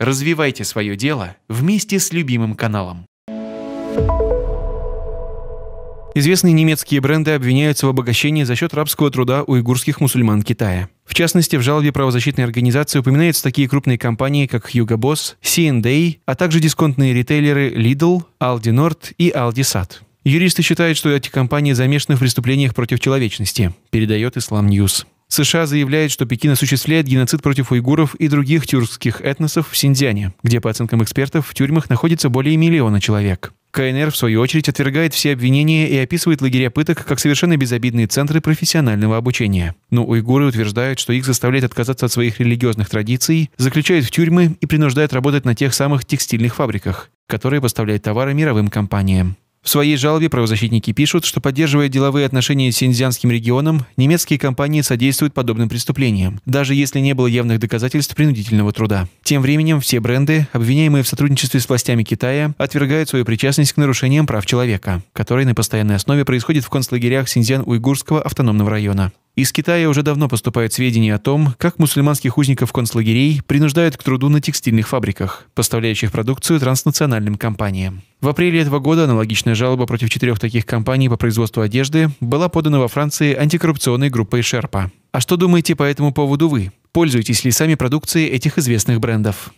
Развивайте свое дело вместе с любимым каналом. Известные немецкие бренды обвиняются в обогащении за счет рабского труда уйгурских мусульман Китая. В частности, в жалобе правозащитной организации упоминаются такие крупные компании, как Hugo Boss, C&A, а также дисконтные ритейлеры Lidl, Aldi Nord и Aldi Sat. Юристы считают, что эти компании замешаны в преступлениях против человечности, передает Ислам Ньюс. США заявляет, что Пекин осуществляет геноцид против уйгуров и других тюркских этносов в Синьцзяне, где, по оценкам экспертов, в тюрьмах находится более миллиона человек. КНР, в свою очередь, отвергает все обвинения и описывает лагеря пыток как совершенно безобидные центры профессионального обучения. Но уйгуры утверждают, что их заставляют отказаться от своих религиозных традиций, заключают в тюрьмы и принуждают работать на тех самых текстильных фабриках, которые поставляют товары мировым компаниям. В своей жалобе правозащитники пишут, что поддерживая деловые отношения с синьцзянским регионом, немецкие компании содействуют подобным преступлениям, даже если не было явных доказательств принудительного труда. Тем временем все бренды, обвиняемые в сотрудничестве с властями Китая, отвергают свою причастность к нарушениям прав человека, которые на постоянной основе происходят в концлагерях Синьцзян-Уйгурского автономного района. Из Китая уже давно поступают сведения о том, как мусульманских узников концлагерей принуждают к труду на текстильных фабриках, поставляющих продукцию транснациональным компаниям. В апреле этого года аналогичная жалоба против четырех таких компаний по производству одежды была подана во Франции антикоррупционной группой «Шерпа». А что думаете по этому поводу вы? Пользуетесь ли сами продукцией этих известных брендов?